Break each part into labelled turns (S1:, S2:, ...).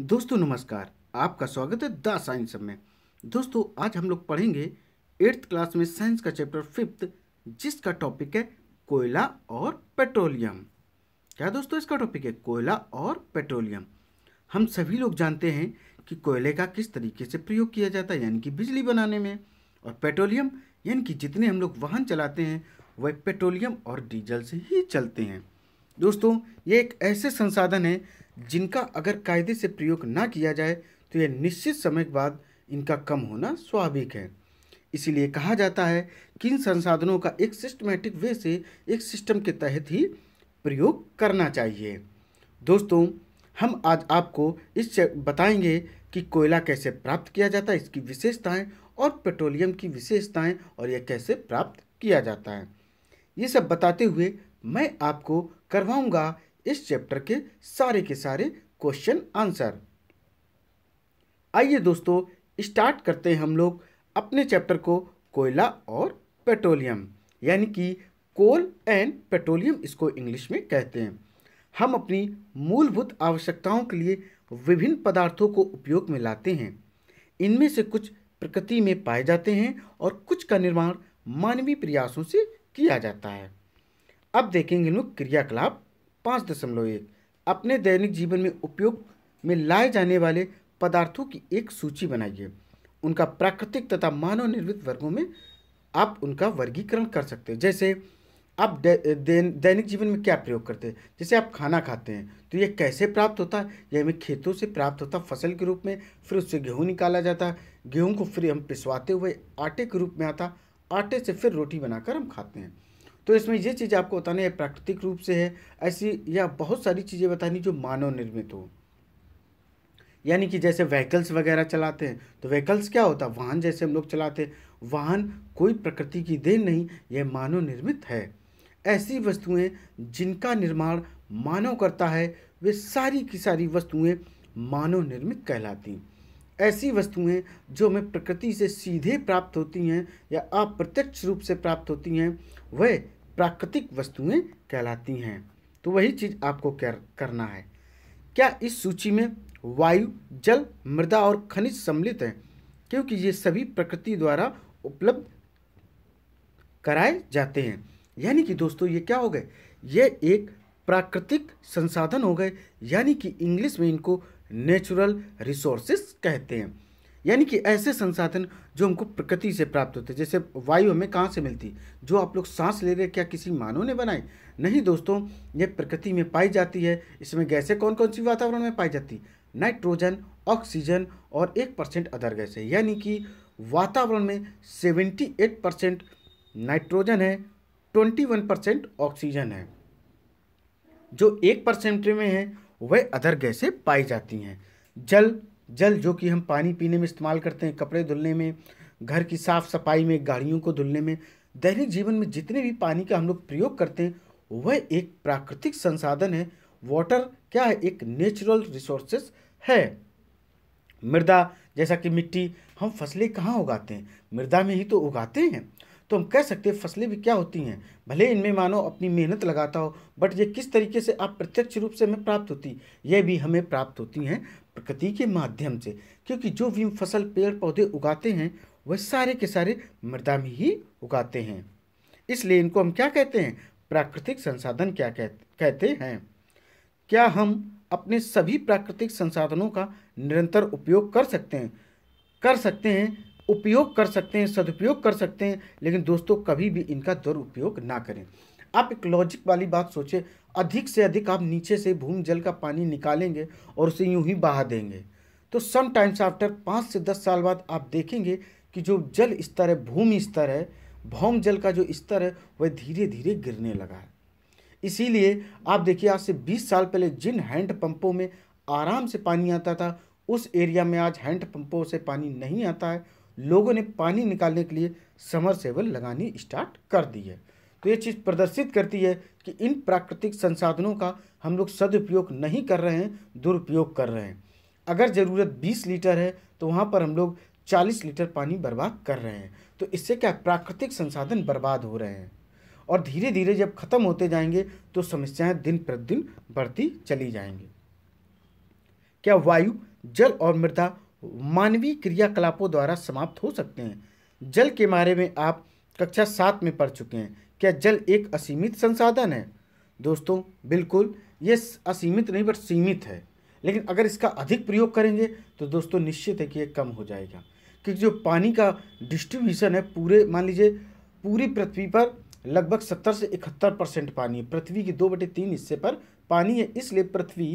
S1: दोस्तों नमस्कार आपका स्वागत है द साइंस में दोस्तों आज हम लोग पढ़ेंगे एट्थ क्लास में साइंस का चैप्टर फिफ्थ जिसका टॉपिक है कोयला और पेट्रोलियम क्या दोस्तों इसका टॉपिक है कोयला और पेट्रोलियम हम सभी लोग जानते हैं कि कोयले का किस तरीके से प्रयोग किया जाता है यानी कि बिजली बनाने में और पेट्रोलियम यानी कि जितने हम लोग वाहन चलाते हैं वह पेट्रोलियम और डीजल से ही चलते हैं दोस्तों ये एक ऐसे संसाधन है जिनका अगर कायदे से प्रयोग ना किया जाए तो यह निश्चित समय के बाद इनका कम होना स्वाभाविक है इसीलिए कहा जाता है कि इन संसाधनों का एक सिस्टमेटिक वे से एक सिस्टम के तहत ही प्रयोग करना चाहिए दोस्तों हम आज आपको इस बताएंगे कि कोयला कैसे प्राप्त किया जाता है इसकी विशेषताएं और पेट्रोलियम की विशेषताएं और यह कैसे प्राप्त किया जाता है ये सब बताते हुए मैं आपको करवाऊंगा इस चैप्टर के सारे के सारे क्वेश्चन आंसर आइए दोस्तों स्टार्ट करते हैं हम लोग अपने चैप्टर को कोयला और पेट्रोलियम यानी कि कोल एंड पेट्रोलियम इसको इंग्लिश में कहते हैं हम अपनी मूलभूत आवश्यकताओं के लिए विभिन्न पदार्थों को उपयोग में लाते हैं इनमें से कुछ प्रकृति में पाए जाते हैं और कुछ का निर्माण मानवीय प्रयासों से किया जाता है अब देखेंगे लोग क्रियाकलाप पाँच दशमलव एक अपने दैनिक जीवन में उपयोग में लाए जाने वाले पदार्थों की एक सूची बनाइए उनका प्राकृतिक तथा मानव निर्मित वर्गों में आप उनका वर्गीकरण कर सकते हैं जैसे आप दैनिक दे, जीवन में क्या प्रयोग करते हैं जैसे आप खाना खाते हैं तो ये कैसे प्राप्त होता है यह हमें खेतों से प्राप्त होता है फसल के रूप में फिर उससे गेहूँ निकाला जाता है गेहूँ को फिर हम पिसवाते हुए आटे के रूप में आता आटे से फिर रोटी बनाकर हम खाते हैं तो इसमें ये चीज़ आपको बतानी है प्राकृतिक रूप से है ऐसी या बहुत सारी चीज़ें बतानी जो मानव निर्मित हो यानी कि जैसे व्हीकल्स वगैरह चलाते हैं तो व्हीकल्स क्या होता है वाहन जैसे हम लोग चलाते हैं वाहन कोई प्रकृति की देन नहीं यह मानव निर्मित है ऐसी वस्तुएं जिनका निर्माण मानव करता है वे सारी की सारी वस्तुएं मानव निर्मित कहलाती ऐसी वस्तुएं जो हमें प्रकृति से सीधे प्राप्त होती हैं या अप्रत्यक्ष रूप से प्राप्त होती हैं वह प्राकृतिक वस्तुएं कहलाती हैं तो वही चीज़ आपको कर, करना है क्या इस सूची में वायु जल मृदा और खनिज सम्मिलित हैं क्योंकि ये सभी प्रकृति द्वारा उपलब्ध कराए जाते हैं यानी कि दोस्तों ये क्या हो गए ये एक प्राकृतिक संसाधन हो गए यानी कि इंग्लिश में इनको नेचुरल रिसोर्सेस कहते हैं यानी कि ऐसे संसाधन जो हमको प्रकृति से प्राप्त होते जैसे वायु हमें कहाँ से मिलती जो आप लोग सांस ले रहे क्या किसी मानव ने बनाई नहीं दोस्तों ये प्रकृति में पाई जाती है इसमें गैसें कौन कौन सी वातावरण में पाई जाती नाइट्रोजन ऑक्सीजन और एक परसेंट अदर गैसें यानी कि वातावरण में सेवेंटी एट परसेंट नाइट्रोजन है ट्वेंटी वन परसेंट ऑक्सीजन है जो एक परसेंट में है वह अदर गैसें पाई जाती हैं जल जल जो कि हम पानी पीने में इस्तेमाल करते हैं कपड़े धुलने में घर की साफ़ सफाई में गाड़ियों को धुलने में दैनिक जीवन में जितने भी पानी का हम लोग प्रयोग करते हैं वह एक प्राकृतिक संसाधन है वाटर क्या है एक नेचुरल रिसोर्सेस है मृदा जैसा कि मिट्टी हम फसलें कहाँ उगाते हैं मृदा में ही तो उगाते हैं तो हम कह सकते हैं फसलें भी क्या होती हैं भले इनमें मानो अपनी मेहनत लगाता हो बट ये किस तरीके से आप प्रत्यक्ष रूप से हमें प्राप्त होती ये भी हमें प्राप्त होती हैं प्रकृति के माध्यम से क्योंकि जो भी फसल पेड़ पौधे उगाते हैं वह सारे के सारे मृदा में ही उगाते हैं इसलिए इनको हम क्या कहते हैं प्राकृतिक संसाधन क्या कहते हैं क्या हम अपने सभी प्राकृतिक संसाधनों का निरंतर उपयोग कर सकते हैं कर सकते हैं उपयोग कर सकते हैं सदुपयोग कर सकते हैं लेकिन दोस्तों कभी भी इनका दुरुपयोग ना करें आप एक लॉजिक वाली बात सोचें अधिक से अधिक आप नीचे से भूमि जल का पानी निकालेंगे और उसे यूं ही बहा देंगे तो सम टाइम्स आफ्टर पाँच से दस साल बाद आप देखेंगे कि जो जल स्तर है भूमि स्तर है भौम जल का जो स्तर है वह धीरे धीरे गिरने लगा है इसीलिए आप देखिए आज से बीस साल पहले जिन हैंड पंपों में आराम से पानी आता था उस एरिया में आज हैंड पंपों से पानी नहीं आता है लोगों ने पानी निकालने के लिए समर सेवल लगानी स्टार्ट कर दी है तो ये चीज़ प्रदर्शित करती है कि इन प्राकृतिक संसाधनों का हम लोग सदुपयोग नहीं कर रहे हैं दुरुपयोग कर रहे हैं अगर ज़रूरत 20 लीटर है तो वहाँ पर हम लोग 40 लीटर पानी बर्बाद कर रहे हैं तो इससे क्या प्राकृतिक संसाधन बर्बाद हो रहे हैं और धीरे धीरे जब ख़त्म होते जाएंगे तो समस्याएं दिन प्रतिदिन बढ़ती चली जाएंगी क्या वायु जल और मृदा मानवीय क्रियाकलापों द्वारा समाप्त हो सकते हैं जल के बारे में आप कक्षा सात में पढ़ चुके हैं क्या जल एक असीमित संसाधन है दोस्तों बिल्कुल ये असीमित नहीं बट सीमित है लेकिन अगर इसका अधिक प्रयोग करेंगे तो दोस्तों निश्चित है कि ये कम हो जाएगा क्योंकि जो पानी का डिस्ट्रीब्यूशन है पूरे मान लीजिए पूरी पृथ्वी पर लगभग सत्तर से इकहत्तर परसेंट पानी है पृथ्वी के दो बटे तीन हिस्से पर पानी है इसलिए पृथ्वी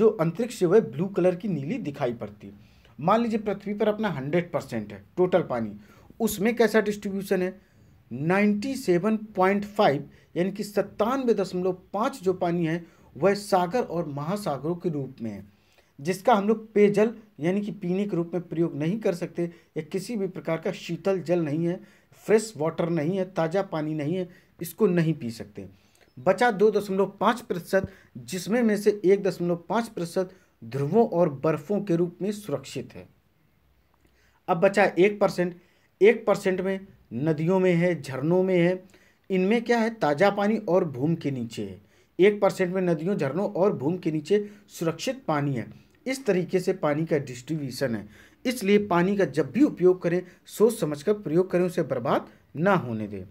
S1: जो अंतरिक्ष है ब्लू कलर की नीली दिखाई पड़ती है मान लीजिए पृथ्वी पर अपना हंड्रेड परसेंट है टोटल पानी उसमें कैसा डिस्ट्रीब्यूशन है 97.5 यानी कि सत्तानवे दशमलव पाँच जो पानी है वह सागर और महासागरों के रूप में है जिसका हम लोग पेयजल यानी कि पीने के रूप में प्रयोग नहीं कर सकते या किसी भी प्रकार का शीतल जल नहीं है फ्रेश वाटर नहीं है ताज़ा पानी नहीं है इसको नहीं पी सकते बचा दो दशमलव पाँच प्रतिशत जिसमें में से एक दशमलव पाँच प्रतिशत ध्रुवों और बर्फ़ों के रूप में सुरक्षित है अब बचा एक परसेंट एक परसेंट में नदियों में है झरनों में है इनमें क्या है ताज़ा पानी और भूम के नीचे है एक परसेंट में नदियों झरनों और भूम के नीचे सुरक्षित पानी है इस तरीके से पानी का डिस्ट्रीब्यूशन है इसलिए पानी का जब भी उपयोग करें सोच समझकर प्रयोग करें उसे बर्बाद ना होने दें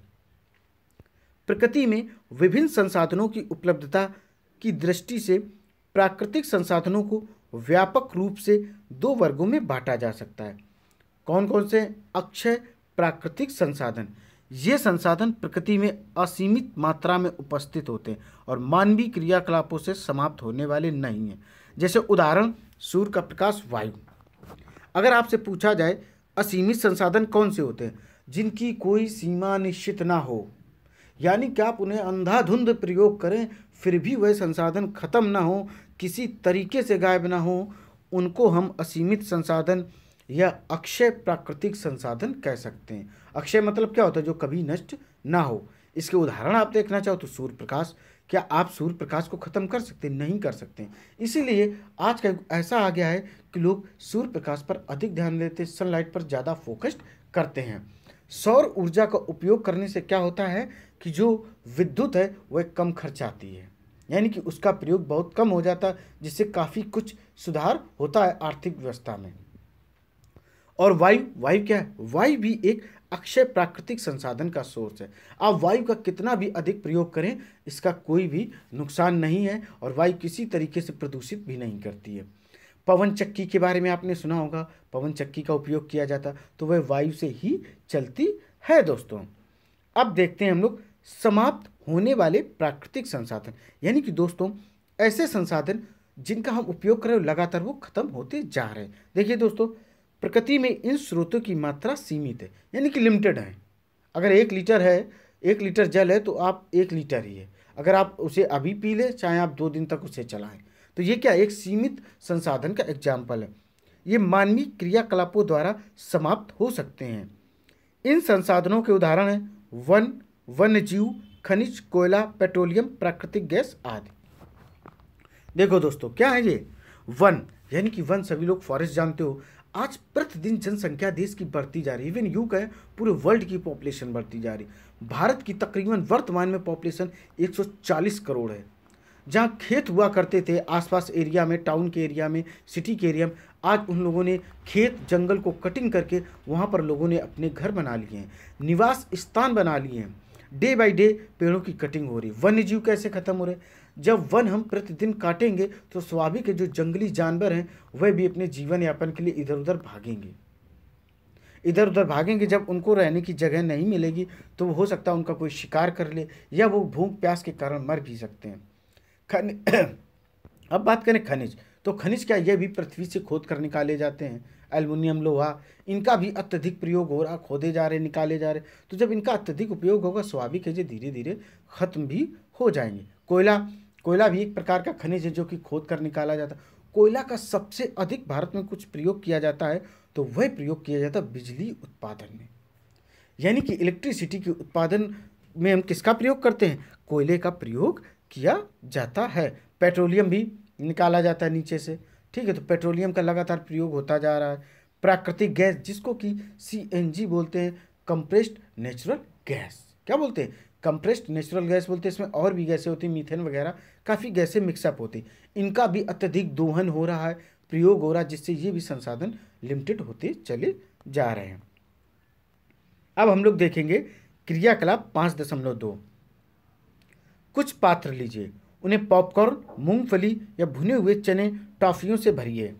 S1: प्रकृति में विभिन्न संसाधनों की उपलब्धता की दृष्टि से प्राकृतिक संसाधनों को व्यापक रूप से दो वर्गों में बांटा जा सकता है कौन कौन से अक्षय प्राकृतिक संसाधन ये संसाधन प्रकृति में असीमित मात्रा में उपस्थित होते हैं और मानवीय क्रियाकलापों से समाप्त होने वाले नहीं हैं जैसे उदाहरण सूर्य का प्रकाश वायु अगर आपसे पूछा जाए असीमित संसाधन कौन से होते हैं जिनकी कोई सीमा निश्चित ना हो यानी कि आप उन्हें अंधाधुंध प्रयोग करें फिर भी वह संसाधन खत्म ना हो किसी तरीके से गायब ना हो उनको हम असीमित संसाधन या अक्षय प्राकृतिक संसाधन कह सकते हैं अक्षय मतलब क्या होता है जो कभी नष्ट ना हो इसके उदाहरण आप देखना चाहो तो सूर्य प्रकाश क्या आप सूर्य प्रकाश को ख़त्म कर सकते नहीं कर सकते इसीलिए आज का ऐसा आ गया है कि लोग सूर्य प्रकाश पर अधिक ध्यान देते सनलाइट पर ज़्यादा फोकस्ड करते हैं सौर ऊर्जा का उपयोग करने से क्या होता है कि जो विद्युत है वह कम खर्च आती है यानी कि उसका प्रयोग बहुत कम हो जाता है जिससे काफ़ी कुछ सुधार होता है आर्थिक व्यवस्था में और वायु वायु क्या है वायु भी एक अक्षय प्राकृतिक संसाधन का सोर्स है आप वायु का कितना भी अधिक प्रयोग करें इसका कोई भी नुकसान नहीं है और वायु किसी तरीके से प्रदूषित भी नहीं करती है पवन चक्की के बारे में आपने सुना होगा पवन चक्की का उपयोग किया जाता तो वह वायु से ही चलती है दोस्तों अब देखते हैं हम लोग समाप्त होने वाले प्राकृतिक संसाधन यानी कि दोस्तों ऐसे संसाधन जिनका हम उपयोग करें लगातार वो खत्म होते जा रहे हैं देखिए दोस्तों प्रकृति में इन स्रोतों की मात्रा सीमित है यानी कि लिमिटेड है अगर एक लीटर है एक लीटर जल है तो आप एक लीटर ही है अगर आप उसे अभी पी लें चाहे आप दो दिन तक उसे चलाएं तो ये क्या एक सीमित संसाधन का एग्जाम्पल है ये मानवीय क्रियाकलापों द्वारा समाप्त हो सकते हैं इन संसाधनों के उदाहरण हैं वन वन्य जीव खनिज कोयला पेट्रोलियम प्राकृतिक गैस आदि देखो दोस्तों क्या है ये वन यानी कि वन सभी लोग फॉरेस्ट जानते हो आज प्रतिदिन जनसंख्या देश की बढ़ती जा रही है इवन यू कहें पूरे वर्ल्ड की पॉपुलेशन बढ़ती जा रही भारत की तकरीबन वर्तमान में पॉपुलेशन 140 करोड़ है जहाँ खेत हुआ करते थे आसपास एरिया में टाउन के एरिया में सिटी के एरिया में आज उन लोगों ने खेत जंगल को कटिंग करके वहाँ पर लोगों ने अपने घर बना लिए हैं निवास स्थान बना लिए हैं डे बाई डे पेड़ों की कटिंग हो रही है वन्य जीव कैसे खत्म हो रहे जब वन हम प्रतिदिन काटेंगे तो स्वाभाविक जो जंगली जानवर हैं वह भी अपने जीवन यापन के लिए इधर उधर भागेंगे इधर उधर भागेंगे जब उनको रहने की जगह नहीं मिलेगी तो हो सकता है उनका कोई शिकार कर ले या वो भूख प्यास के कारण मर भी सकते हैं खन अब बात करें खनिज तो खनिज क्या यह भी पृथ्वी से खोद कर निकाले जाते हैं एल्युमिनियम लोहा इनका भी अत्यधिक प्रयोग हो रहा खोदे जा रहे निकाले जा रहे तो जब इनका अत्यधिक उपयोग होगा स्वाभाविक है ये धीरे धीरे खत्म भी हो जाएंगे कोयला कोयला भी एक प्रकार का खनिज है जो कि खोद कर निकाला जाता है कोयला का सबसे अधिक भारत में कुछ प्रयोग किया जाता है तो वह प्रयोग किया जाता है बिजली उत्पादन में यानी कि इलेक्ट्रिसिटी के उत्पादन में हम किसका प्रयोग करते हैं कोयले का प्रयोग किया जाता है पेट्रोलियम भी निकाला जाता है नीचे से ठीक है तो पेट्रोलियम का लगातार प्रयोग होता जा रहा है प्राकृतिक गैस जिसको कि सी बोलते हैं कंप्रेस्ड नेचुरल गैस क्या बोलते हैं कंप्रेस्ड नेचुरल गैस बोलते हैं इसमें और भी गैसें होती मीथेन वगैरह काफ़ी गैसें मिक्सअप होती इनका भी अत्यधिक दोहन हो रहा है प्रयोग हो रहा है जिससे ये भी संसाधन लिमिटेड होते चले जा रहे हैं अब हम लोग देखेंगे क्रियाकलाप पाँच दशमलव दो कुछ पात्र लीजिए उन्हें पॉपकॉर्न मूंगफली या भुने हुए चने टॉफियों से भरिए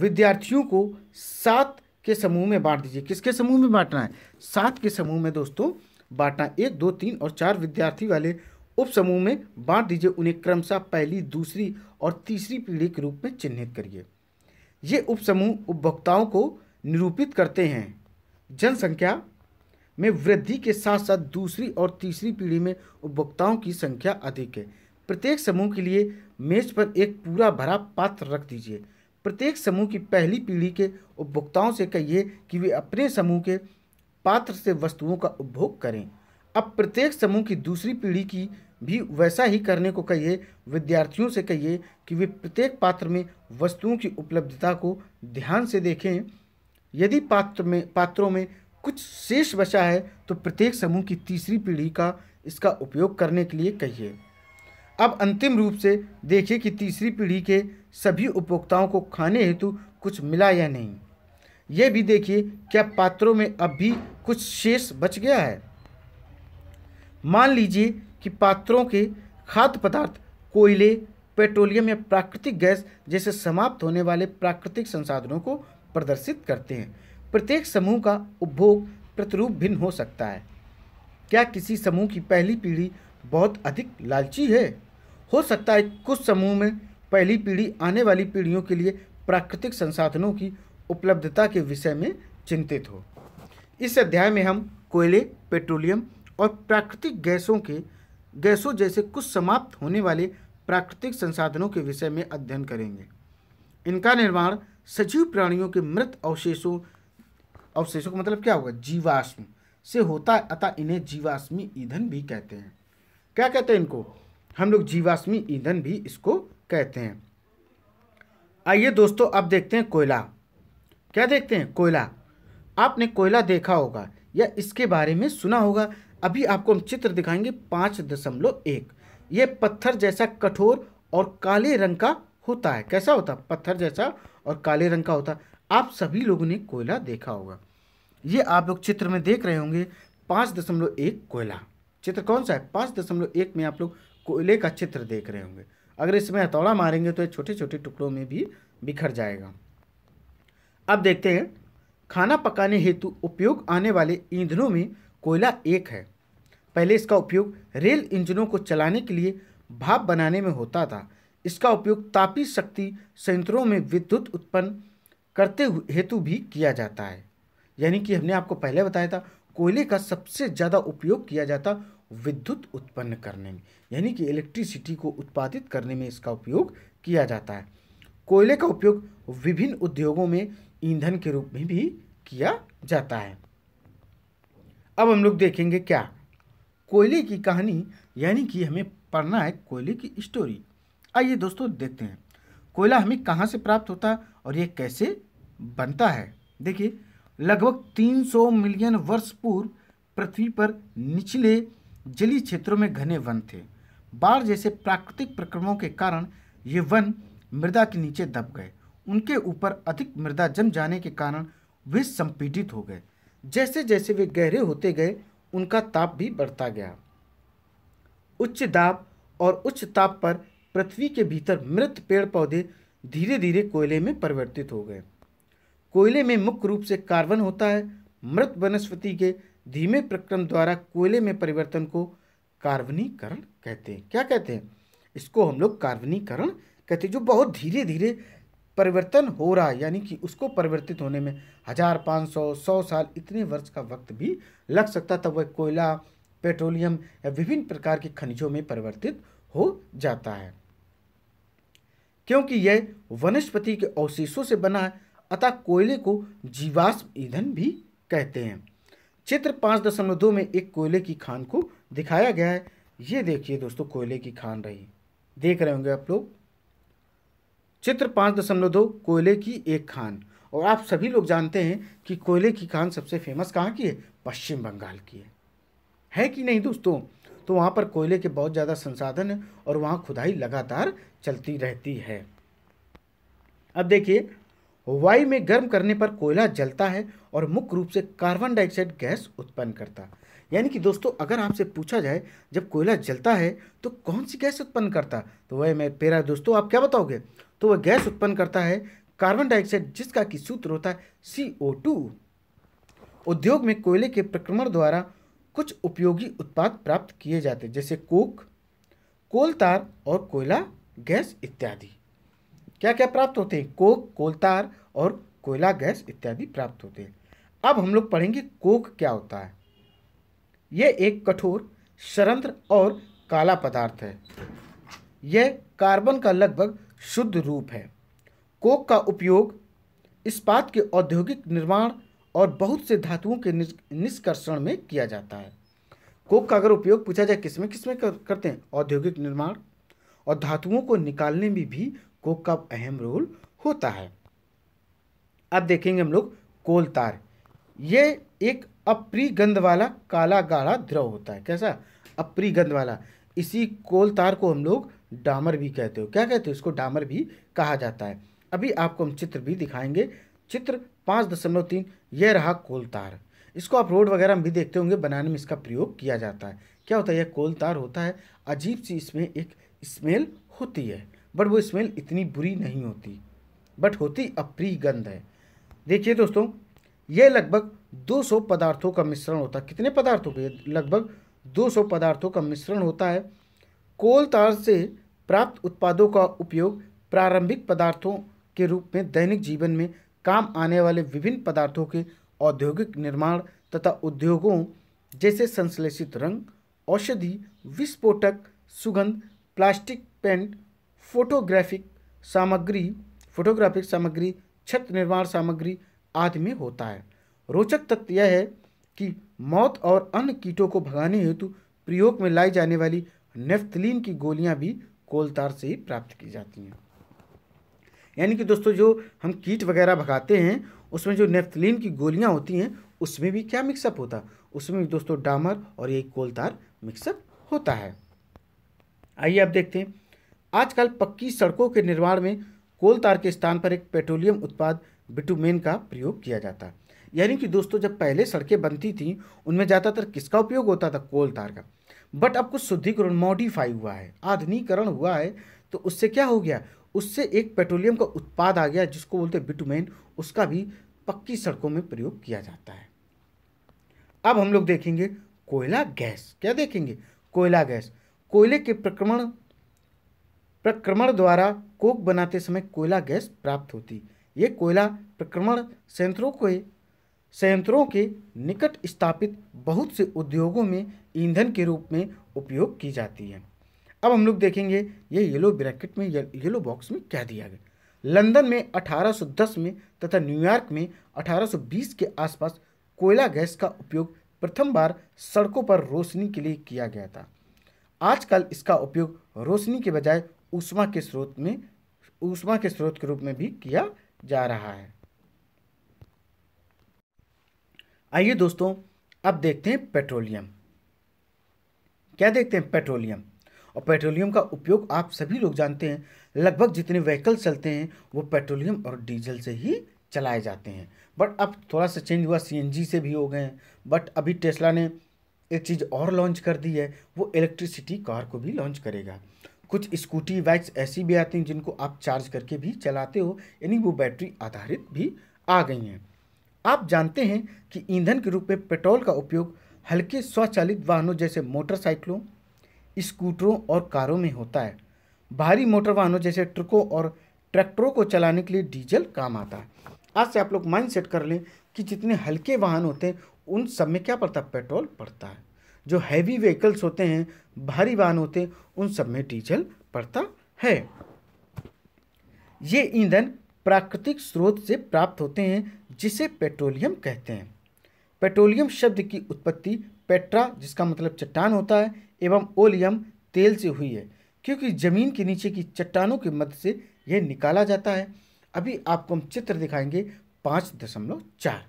S1: विद्यार्थियों को सात के समूह में बांट दीजिए किसके समूह में बांटना है सात के समूह में दोस्तों बांटना एक दो तीन और चार विद्यार्थी वाले उपसमूह में बांट दीजिए उन्हें क्रमशः पहली दूसरी और तीसरी पीढ़ी के रूप में चिन्हित करिए ये उपसमूह उपभोक्ताओं को निरूपित करते हैं जनसंख्या में वृद्धि के साथ साथ दूसरी और तीसरी पीढ़ी में उपभोक्ताओं की संख्या अधिक है प्रत्येक समूह के लिए मेज पर एक पूरा भरा पात्र रख दीजिए प्रत्येक समूह की पहली पीढ़ी के उपभोक्ताओं से कहिए कि वे अपने समूह के पात्र से वस्तुओं का उपभोग करें अब प्रत्येक समूह की दूसरी पीढ़ी की भी वैसा ही करने को कहिए विद्यार्थियों से कहिए कि वे प्रत्येक पात्र में वस्तुओं की उपलब्धता को ध्यान से देखें यदि पात्र में पात्रों में कुछ शेष बचा है तो प्रत्येक समूह की तीसरी पीढ़ी का इसका उपयोग करने के लिए कहिए अब अंतिम रूप से देखिए कि तीसरी पीढ़ी के सभी उपभोक्ताओं को खाने हेतु कुछ मिला या नहीं ये भी देखिए क्या पात्रों में अब भी कुछ शेष बच गया है मान लीजिए कि पात्रों के खाद्य पदार्थ कोयले पेट्रोलियम या प्राकृतिक गैस जैसे समाप्त होने वाले प्राकृतिक संसाधनों को प्रदर्शित करते हैं प्रत्येक समूह का उपभोग प्रतिरूप भिन्न हो सकता है क्या किसी समूह की पहली पीढ़ी बहुत अधिक लालची है हो सकता है कुछ समूह में पहली पीढ़ी आने वाली पीढ़ियों के लिए प्राकृतिक संसाधनों की उपलब्धता के विषय में चिंतित हो इस अध्याय में हम कोयले पेट्रोलियम और प्राकृतिक गैसों के गैसों जैसे कुछ समाप्त होने वाले प्राकृतिक संसाधनों के विषय में अध्ययन करेंगे इनका निर्माण सजीव प्राणियों के मृत अवशेषों अवशेषों का मतलब क्या होगा जीवाश्म से होता है अतः इन्हें जीवाश्मी ईंधन भी कहते हैं क्या कहते हैं इनको हम लोग जीवाश्मी ईंधन भी इसको कहते हैं आइए दोस्तों अब देखते हैं कोयला क्या देखते हैं कोयला आपने कोयला देखा होगा या इसके बारे में सुना होगा अभी आपको हम चित्र दिखाएंगे पाँच दशमलव एक ये पत्थर जैसा कठोर और काले रंग का होता है कैसा होता पत्थर जैसा और काले रंग का होता आप सभी लोगों ने कोयला देखा होगा ये आप लोग चित्र में देख रहे होंगे पाँच दशमलव एक कोयला चित्र कौन सा है पाँच दशमलव एक में आप लोग कोयले का चित्र देख रहे होंगे अगर इसमें हथौड़ा मारेंगे तो ये छोटे छोटे टुकड़ों में भी बिखर जाएगा अब देखते हैं खाना पकाने हेतु उपयोग आने वाले ईंधनों में कोयला एक है पहले इसका उपयोग रेल इंजनों को चलाने के लिए भाप बनाने में होता था इसका उपयोग तापी शक्ति संयंत्रों में विद्युत उत्पन्न करते हेतु भी किया जाता है यानी कि हमने आपको पहले बताया था कोयले का सबसे ज़्यादा उपयोग किया जाता विद्युत उत्पन्न करने में यानी कि इलेक्ट्रिसिटी को उत्पादित करने में इसका उपयोग किया जाता है कोयले का उपयोग विभिन्न उद्योगों में ईंधन के रूप में भी किया जाता है अब हम लोग देखेंगे क्या कोयले की कहानी यानी कि हमें पढ़ना है कोयले की स्टोरी आइए दोस्तों देखते हैं कोयला हमें कहाँ से प्राप्त होता है और ये कैसे बनता है देखिए लगभग 300 मिलियन वर्ष पूर्व पृथ्वी पर निचले जलीय क्षेत्रों में घने वन थे बाढ़ जैसे प्राकृतिक प्रक्रमों के कारण ये वन मृदा के नीचे दब गए उनके ऊपर अधिक मृदा जम जाने के कारण वे संपीड़ित हो गए जैसे जैसे वे गहरे होते गए उनका ताप भी बढ़ता गया उच्च दाब और उच्च ताप पर पृथ्वी के भीतर मृत पेड़ पौधे धीरे धीरे कोयले में परिवर्तित हो गए कोयले में मुख्य रूप से कार्बन होता है मृत वनस्पति के धीमे प्रक्रम द्वारा कोयले में परिवर्तन को कार्बनीकरण कहते हैं क्या कहते हैं इसको हम लोग कार्बनीकरण कहते हैं जो बहुत धीरे धीरे परिवर्तन हो रहा है यानी कि उसको परिवर्तित होने में हज़ार पाँच सौ सौ साल इतने वर्ष का वक्त भी लग सकता था वह कोयला पेट्रोलियम या विभिन्न प्रकार के खनिजों में परिवर्तित हो जाता है क्योंकि यह वनस्पति के अवशेषों से बना है अतः कोयले को जीवाश्म ईंधन भी कहते हैं चित्र पाँच दशमलव दो में एक कोयले की खान को दिखाया गया है ये देखिए दोस्तों कोयले की खान रही देख रहे होंगे आप लोग चित्र पाँच दशमलव दो कोयले की एक खान और आप सभी लोग जानते हैं कि कोयले की खान सबसे फेमस कहाँ की है पश्चिम बंगाल की है है कि नहीं दोस्तों तो वहाँ पर कोयले के बहुत ज़्यादा संसाधन हैं और वहाँ खुदाई लगातार चलती रहती है अब देखिए वायु में गर्म करने पर कोयला जलता है और मुख्य रूप से कार्बन डाइऑक्साइड गैस उत्पन्न करता है यानी कि दोस्तों अगर आपसे पूछा जाए जब कोयला जलता है तो कौन सी गैस उत्पन्न करता तो वह मैं पेरा दोस्तों आप क्या बताओगे तो वह गैस उत्पन्न करता है कार्बन डाइऑक्साइड जिसका कि सूत्र होता है सी उद्योग में कोयले के प्रक्रमण द्वारा कुछ उपयोगी उत्पाद प्राप्त किए जाते जैसे कोक कोल तार और कोयला गैस इत्यादि क्या क्या प्राप्त होते हैं कोक कोल तार और कोयला गैस इत्यादि प्राप्त होते हैं अब हम लोग पढ़ेंगे कोक क्या होता है यह एक कठोर संरंध्र और काला पदार्थ है यह कार्बन का लगभग शुद्ध रूप है कोक का उपयोग इस्पात के औद्योगिक निर्माण और बहुत से धातुओं के निष्कर्षण में किया जाता है कोक का अगर उपयोग पूछा जाए किसमें किसमें कर, करते हैं औद्योगिक निर्माण और धातुओं को निकालने में भी कोक का अहम रोल होता है अब देखेंगे हम लोग कोल तार ये एक अप्री गंध वाला काला गाढ़ा द्रव होता है कैसा अप्री गंध वाला इसी कोल तार को हम लोग डामर भी कहते हो क्या कहते हो इसको डामर भी कहा जाता है अभी आपको हम चित्र भी दिखाएंगे चित्र पाँच दशमलव तीन यह रहा कोल तार इसको आप रोड वगैरह में भी देखते होंगे बनाने में इसका प्रयोग किया जाता है क्या होता है यह कोल तार होता है अजीब सी इसमें एक स्मेल होती है बट वो स्मेल इतनी बुरी नहीं होती बट होती अप्री गंध है देखिए दोस्तों ये लगभग 200 पदार्थों का मिश्रण होता है कितने पदार्थों के लगभग 200 पदार्थों का मिश्रण होता है कोल तार से प्राप्त उत्पादों का उपयोग प्रारंभिक पदार्थों के रूप में दैनिक जीवन में काम आने वाले विभिन्न पदार्थों के औद्योगिक निर्माण तथा उद्योगों जैसे संश्लेषित रंग औषधि विस्फोटक सुगंध प्लास्टिक पेंट फोटोग्राफिक सामग्री फोटोग्राफिक सामग्री छत निर्माण सामग्री आदि में होता है रोचक तथ्य यह है कि मौत और अन्य कीटों को भगाने हेतु प्रयोग में लाई जाने वाली नेफ्थलीन की गोलियां भी कोलतार से ही प्राप्त की जाती हैं यानी कि दोस्तों जो हम कीट वगैरह भगाते हैं उसमें जो नेफ्थलीन की गोलियां होती हैं उसमें भी क्या मिक्सअप होता उसमें भी दोस्तों डामर और ये कोलतार मिक्सअप होता है आइए आप देखते हैं आजकल पक्की सड़कों के निर्माण में कोलतार के स्थान पर एक पेट्रोलियम उत्पाद बिटुमेन का प्रयोग किया जाता यानी कि दोस्तों जब पहले सड़कें बनती थी उनमें ज़्यादातर किसका उपयोग होता था कोल तार का बट अब कुछ शुद्धिकरण मॉडिफाई हुआ है आधुनिकरण हुआ है तो उससे क्या हो गया उससे एक पेट्रोलियम का उत्पाद आ गया जिसको बोलते हैं बिटुमेन उसका भी पक्की सड़कों में प्रयोग किया जाता है अब हम लोग देखेंगे कोयला गैस क्या देखेंगे कोयला गैस कोयले के प्रक्रमण प्रक्रमण द्वारा कोक बनाते समय कोयला गैस प्राप्त होती है ये कोयला प्रक्रमण संयंत्रों के संयंत्रों के निकट स्थापित बहुत से उद्योगों में ईंधन के रूप में उपयोग की जाती है अब हम लोग देखेंगे ये येलो ब्रैकेट में येलो बॉक्स में क्या दिया गया लंदन में 1810 में तथा न्यूयॉर्क में 1820 के आसपास कोयला गैस का उपयोग प्रथम बार सड़कों पर रोशनी के लिए किया गया था आजकल इसका उपयोग रोशनी के बजाय ऊष्मा के स्रोत में ऊष्मा के स्रोत के रूप में भी किया जा रहा है आइए दोस्तों अब देखते हैं पेट्रोलियम क्या देखते हैं पेट्रोलियम और पेट्रोलियम का उपयोग आप सभी लोग जानते हैं लगभग जितने व्हीकल चलते हैं वो पेट्रोलियम और डीजल से ही चलाए जाते हैं बट अब थोड़ा सा चेंज हुआ सीएनजी से भी हो गए हैं बट अभी टेस्ला ने एक चीज़ और लॉन्च कर दी है वो इलेक्ट्रिसिटी कार को भी लॉन्च करेगा कुछ स्कूटी बाइक्स ऐसी भी आती हैं जिनको आप चार्ज करके भी चलाते हो यानी वो बैटरी आधारित भी आ गई हैं आप जानते हैं कि ईंधन के रूप में पेट्रोल का उपयोग हल्के स्वचालित वाहनों जैसे मोटरसाइकिलों स्कूटरों और कारों में होता है भारी मोटर वाहनों जैसे ट्रकों और ट्रैक्टरों को चलाने के लिए डीजल काम आता है आज से आप लोग माइंड सेट कर लें कि जितने हल्के वाहन होते हैं उन सब में क्या पड़ता है पेट्रोल पड़ता है जो हैवी व्हीकल्स होते हैं भारी वाहन होते हैं उन सब में डीजल पड़ता है ये ईंधन प्राकृतिक स्रोत से प्राप्त होते हैं जिसे पेट्रोलियम कहते हैं पेट्रोलियम शब्द की उत्पत्ति पेट्रा जिसका मतलब चट्टान होता है एवं ओलियम तेल से हुई है क्योंकि ज़मीन के नीचे की चट्टानों के मध्य से यह निकाला जाता है अभी आपको हम चित्र दिखाएंगे पाँच दशमलव चार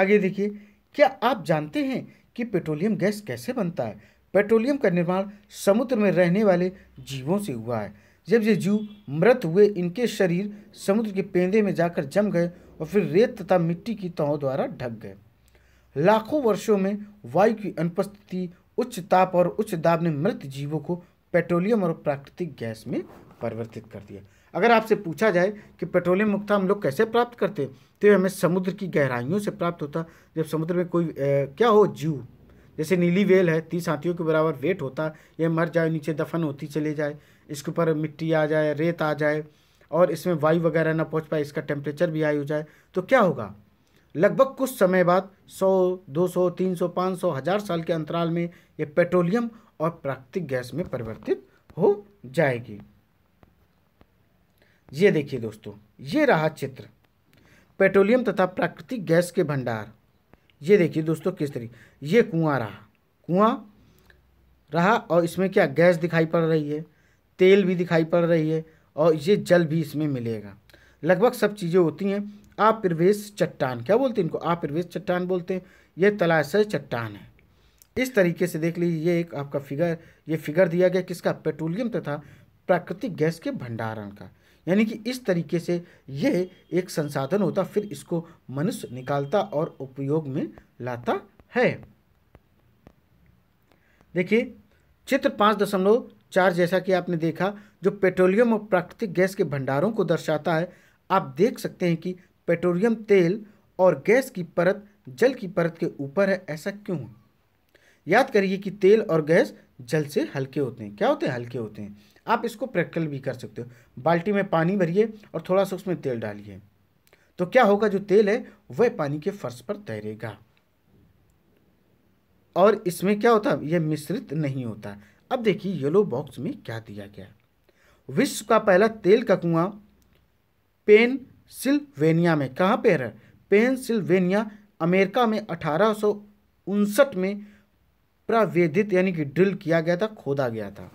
S1: आगे देखिए क्या आप जानते हैं कि पेट्रोलियम गैस कैसे बनता है पेट्रोलियम का निर्माण समुद्र में रहने वाले जीवों से हुआ है जब ये जीव मृत हुए इनके शरीर समुद्र के पेंदे में जाकर जम गए और फिर रेत तथा मिट्टी की तहों द्वारा ढक गए लाखों वर्षों में वायु की अनुपस्थिति उच्च ताप और उच्च दाब ने मृत जीवों को पेट्रोलियम और प्राकृतिक गैस में परिवर्तित कर दिया अगर आपसे पूछा जाए कि पेट्रोलियम मुक्ता हम लोग कैसे प्राप्त करते तो हमें समुद्र की गहराइयों से प्राप्त होता जब समुद्र में कोई ए, क्या हो जीव जैसे नीली वेल है तीस हाथियों के बराबर वेट होता यह मर जाए नीचे दफन होती चले जाए इसके ऊपर मिट्टी आ जाए रेत आ जाए और इसमें वायु वगैरह ना पहुंच पाए इसका टेम्परेचर भी हाई हो जाए तो क्या होगा लगभग कुछ समय बाद 100, 200, 300, 500, हजार साल के अंतराल में ये पेट्रोलियम और प्राकृतिक गैस में परिवर्तित हो जाएगी ये देखिए दोस्तों ये रहा चित्र पेट्रोलियम तथा प्राकृतिक गैस के भंडार ये देखिए दोस्तों किस तरीके ये कुआं रहा कुआं रहा और इसमें क्या गैस दिखाई पड़ रही है तेल भी दिखाई पड़ रही है और ये जल भी इसमें मिलेगा लगभग सब चीज़ें होती हैं अप्रवेश चट्टान क्या बोलते हैं इनको अप्रवेश चट्टान बोलते हैं ये तलाशय चट्टान है इस तरीके से देख लीजिए ये एक आपका फिगर ये फिगर दिया गया किसका पेट्रोलियम तथा प्राकृतिक गैस के भंडारण का यानी कि इस तरीके से यह एक संसाधन होता फिर इसको मनुष्य निकालता और उपयोग में लाता है देखिए चित्र पाँच दशमलव चार जैसा कि आपने देखा जो पेट्रोलियम और प्राकृतिक गैस के भंडारों को दर्शाता है आप देख सकते हैं कि पेट्रोलियम तेल और गैस की परत जल की परत के ऊपर है ऐसा क्यों याद करिए कि तेल और गैस जल से हल्के होते हैं क्या होते हैं हल्के होते हैं आप इसको प्रैक्टिकल भी कर सकते हो बाल्टी में पानी भरिए और थोड़ा सा उसमें तेल डालिए तो क्या होगा जो तेल है वह पानी के फर्श पर तैरेगा और इसमें क्या होता यह मिश्रित नहीं होता अब देखिए येलो बॉक्स में क्या दिया गया विश्व का पहला तेल का पेन पेनसिल्वेनिया में कहाँ पर है पेनसिल्वेनिया अमेरिका में अठारह में प्रावेदित यानी कि ड्रिल किया गया था खोदा गया था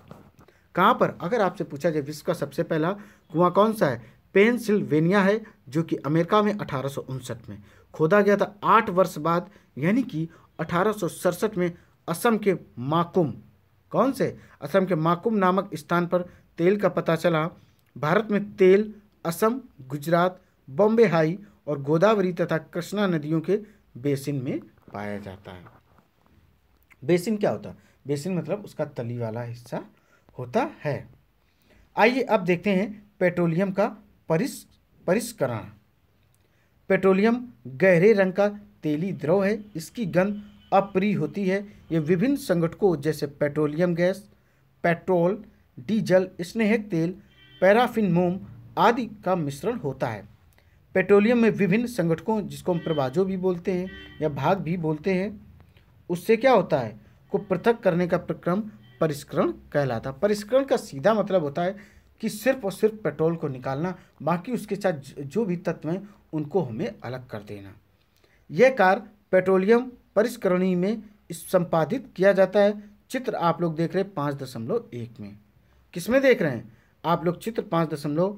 S1: कहाँ पर अगर आपसे पूछा जाए विश्व का सबसे पहला कुआं कौन सा है पेंसिल्वेनिया है जो कि अमेरिका में अठारह में खोदा गया था आठ वर्ष बाद यानी कि अठारह में असम के माकुम कौन से असम के माकुम नामक स्थान पर तेल का पता चला भारत में तेल असम गुजरात बॉम्बे हाई और गोदावरी तथा कृष्णा नदियों के बेसिन में पाया जाता है बेसिन क्या होता है बेसिन मतलब उसका तली वाला हिस्सा होता है आइए अब देखते हैं पेट्रोलियम का परिस परिष्करण पेट्रोलियम गहरे रंग का तेली द्रव है इसकी गंध अप्रिय होती है ये विभिन्न संगठकों जैसे पेट्रोलियम गैस पेट्रोल डीजल स्नेहक तेल पैराफिन मोम आदि का मिश्रण होता है पेट्रोलियम में विभिन्न संगठकों जिसको हम प्रभाजो भी बोलते हैं या भाग भी बोलते हैं उससे क्या होता है को पृथक करने का प्रक्रम परिष्करण कहलाता है परिष्करण का सीधा मतलब होता है कि सिर्फ और सिर्फ पेट्रोल को निकालना बाकी उसके साथ जो भी तत्व हैं उनको हमें अलग कर देना यह कार्य पेट्रोलियम परिष्करणी में संपादित किया जाता है चित्र आप लोग देख रहे हैं पाँच दशमलव एक में किस में देख रहे हैं आप लोग चित्र पाँच दशमलव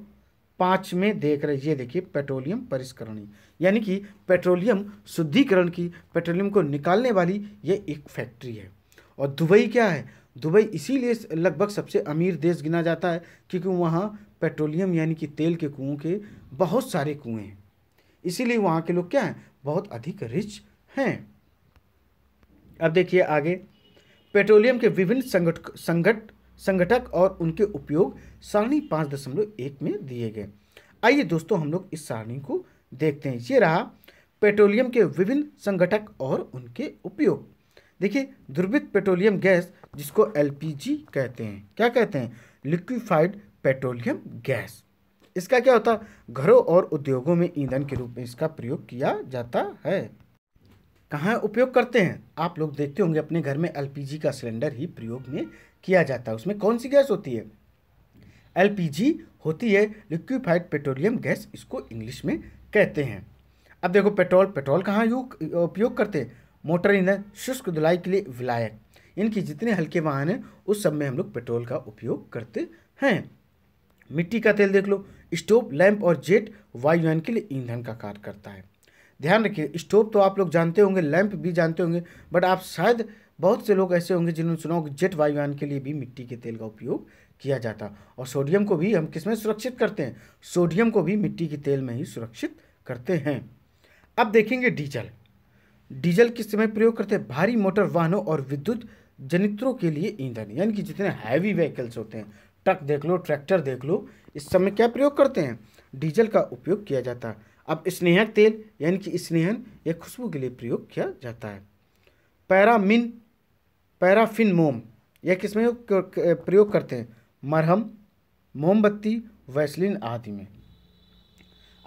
S1: पाँच में देख रहे ये देखिए पेट्रोलियम परिष्करणी यानी कि पेट्रोलियम शुद्धिकरण की पेट्रोलियम को निकालने वाली ये एक फैक्ट्री है और दुबई क्या है दुबई इसीलिए लगभग सबसे अमीर देश गिना जाता है क्योंकि वहाँ पेट्रोलियम यानी कि तेल के कुओं के बहुत सारे कुएँ हैं इसीलिए वहाँ के लोग क्या हैं बहुत अधिक रिच हैं अब देखिए आगे पेट्रोलियम के विभिन्न संगठ संगठ संगठक और उनके उपयोग सारणी पाँच दशमलव एक में दिए गए आइए दोस्तों हम लोग इस सारणी को देखते हैं ये रहा पेट्रोलियम के विभिन्न संगठक और उनके उपयोग देखिए ध्रुवित पेट्रोलियम गैस जिसको एलपीजी कहते हैं क्या कहते हैं लिक्विफाइड पेट्रोलियम गैस इसका क्या होता है घरों और उद्योगों में ईंधन के रूप में इसका प्रयोग किया जाता है कहाँ उपयोग करते हैं आप लोग देखते होंगे अपने घर में एलपीजी का सिलेंडर ही प्रयोग में किया जाता है उसमें कौन सी गैस होती है एलपीजी होती है लिक्विफाइड पेट्रोलियम गैस इसको इंग्लिश में कहते हैं अब देखो पेट्रोल पेट्रोल कहाँ उपयोग करते हैं मोटर ईंधन शुष्क धुलाई के लिए विलायक इनकी जितने हल्के वाहन हैं उस सब में हम लोग पेट्रोल का उपयोग करते हैं मिट्टी का तेल देख लो स्टोव लैंप और जेट वायुयान के लिए ईंधन का कार्य करता है ध्यान रखिए स्टोव तो आप लोग जानते होंगे लैंप भी जानते होंगे बट आप शायद बहुत से लोग ऐसे होंगे जिन्होंने सुना होगा जेट वायुयान के लिए भी मिट्टी के तेल का उपयोग किया जाता और सोडियम को भी हम किस में सुरक्षित करते हैं सोडियम को भी मिट्टी के तेल में ही सुरक्षित करते हैं अब देखेंगे डीजल डीजल किस समय प्रयोग करते हैं भारी मोटर वाहनों और विद्युत जनित्रों के लिए ईंधन यानी कि जितने हैवी व्हीकल्स होते हैं ट्रक देख लो ट्रैक्टर देख लो इस समय क्या प्रयोग करते हैं डीजल का उपयोग किया जाता है अब स्नेहक तेल यानी कि स्नेहन या खुशबू के लिए प्रयोग किया जाता है पैरामिन पैराफिन मोम यह किस में प्रयोग करते हैं मरहम मोमबत्ती वैसलिन आदि में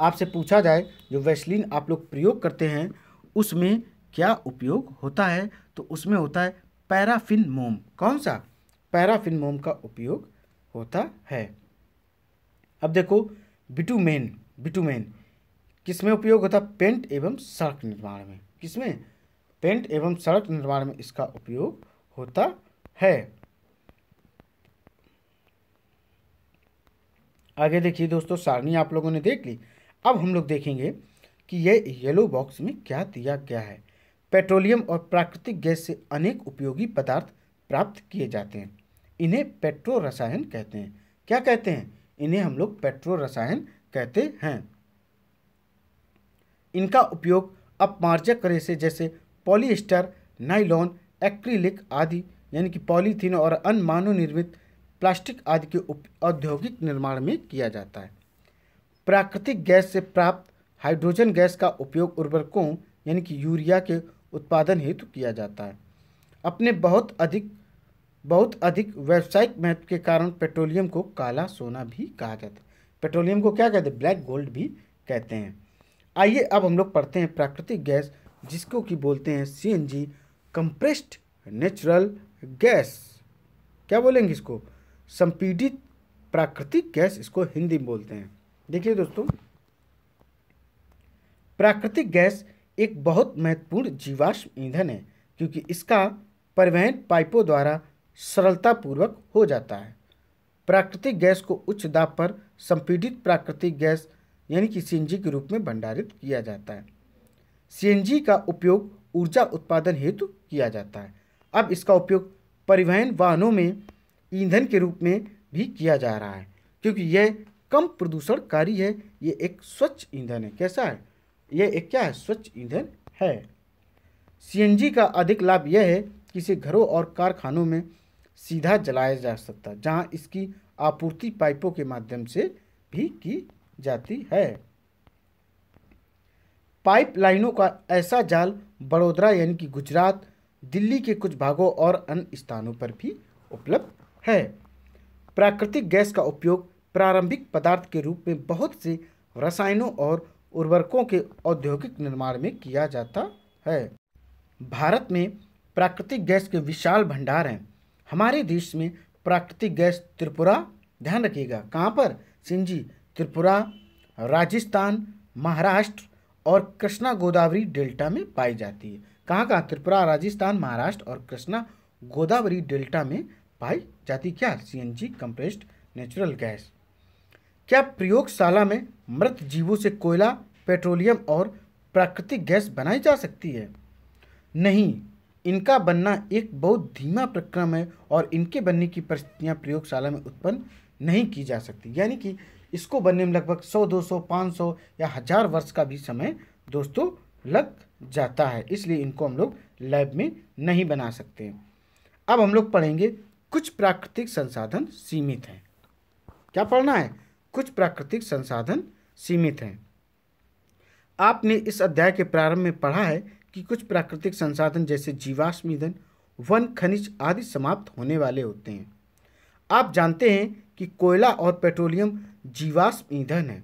S1: आपसे पूछा जाए जो वैसलिन आप लोग प्रयोग करते हैं उसमें क्या उपयोग होता है तो उसमें होता है पैराफिन मोम कौन सा पैराफिन मोम का उपयोग होता है अब देखो बिटूमेन बिटूमेन किसमें उपयोग होता है पेंट एवं सड़क निर्माण में किसमें पेंट एवं सड़क निर्माण में इसका उपयोग होता है आगे देखिए दोस्तों सारणी आप लोगों ने देख ली अब हम लोग देखेंगे कि यह येलो बॉक्स में क्या दिया गया है पेट्रोलियम और प्राकृतिक गैस से अनेक उपयोगी पदार्थ प्राप्त किए जाते हैं इन्हें पेट्रो रसायन कहते हैं क्या कहते हैं इन्हें हम लोग पेट्रो रसायन कहते हैं इनका उपयोग अपमार्जक रेसे जैसे पॉलीस्टर नाइलॉन एक्रीलिक आदि यानी कि पॉलीथीन और अन्य मानव निर्मित प्लास्टिक आदि के औद्योगिक निर्माण में किया जाता है प्राकृतिक गैस से प्राप्त हाइड्रोजन गैस का उपयोग उर्वरकों यानी कि यूरिया के उत्पादन हेतु किया जाता है अपने बहुत अधिक बहुत अधिक व्यावसायिक महत्व के कारण पेट्रोलियम को काला सोना भी कहा जाता है पेट्रोलियम को क्या कहते हैं ब्लैक गोल्ड भी कहते हैं आइए अब हम लोग पढ़ते हैं प्राकृतिक गैस जिसको कि बोलते हैं C N G compressed natural gas क्या बोलेंगे इसको संपीडित प्राकृतिक गैस इसको हिंदी में बोलते हैं देखिए दोस्तों प्राकृतिक गैस एक बहुत महत्वपूर्ण जीवाश्म ईंधन है क्योंकि इसका परिवहन पाइपों द्वारा सरलतापूर्वक हो जाता है प्राकृतिक गैस को उच्च दाब पर संपीड़ित प्राकृतिक गैस यानी कि सी के रूप में भंडारित किया जाता है सी का उपयोग ऊर्जा उत्पादन हेतु किया जाता है अब इसका उपयोग परिवहन वाहनों में ईंधन के रूप में भी किया जा रहा है क्योंकि यह कम प्रदूषणकारी है ये एक स्वच्छ ईंधन है कैसा है यह एक क्या है स्वच्छ ईंधन है सीएनजी का अधिक लाभ यह है कि इसे घरों और कारखानों में सीधा जलाया जा सकता है जहाँ इसकी आपूर्ति पाइपों के माध्यम से भी की जाती है पाइप लाइनों का ऐसा जाल बड़ोदरा यानी कि गुजरात दिल्ली के कुछ भागों और अन्य स्थानों पर भी उपलब्ध है प्राकृतिक गैस का उपयोग प्रारंभिक पदार्थ के रूप में बहुत से रसायनों और उर्वरकों के औद्योगिक निर्माण में किया जाता है भारत में प्राकृतिक गैस के विशाल भंडार हैं हमारे देश में प्राकृतिक गैस त्रिपुरा ध्यान रखिएगा कहाँ पर सिंजी त्रिपुरा राजस्थान महाराष्ट्र और कृष्णा गोदावरी डेल्टा में पाई जाती है कहाँ कहाँ त्रिपुरा राजस्थान महाराष्ट्र और कृष्णा गोदावरी डेल्टा में पाई जाती क्या C N G compressed natural gas क्या प्रयोगशाला में मृत जीवों से कोयला पेट्रोलियम और प्राकृतिक गैस बनाई जा सकती है नहीं इनका बनना एक बहुत धीमा प्रक्रम है और इनके बनने की परिस्थितियाँ प्रयोगशाला में उत्पन्न नहीं की जा सकती यानी कि इसको बनने में लगभग 100, 200, 500 या हज़ार वर्ष का भी समय दोस्तों लग जाता है इसलिए इनको हम लोग लैब में नहीं बना सकते अब हम लोग पढ़ेंगे कुछ प्राकृतिक संसाधन सीमित हैं क्या पढ़ना है कुछ प्राकृतिक संसाधन सीमित हैं आपने इस अध्याय के प्रारंभ में पढ़ा है कि कुछ प्राकृतिक संसाधन जैसे जीवाश्म ईंधन वन खनिज आदि समाप्त होने वाले होते हैं आप जानते हैं कि कोयला और पेट्रोलियम जीवाश्म ईंधन है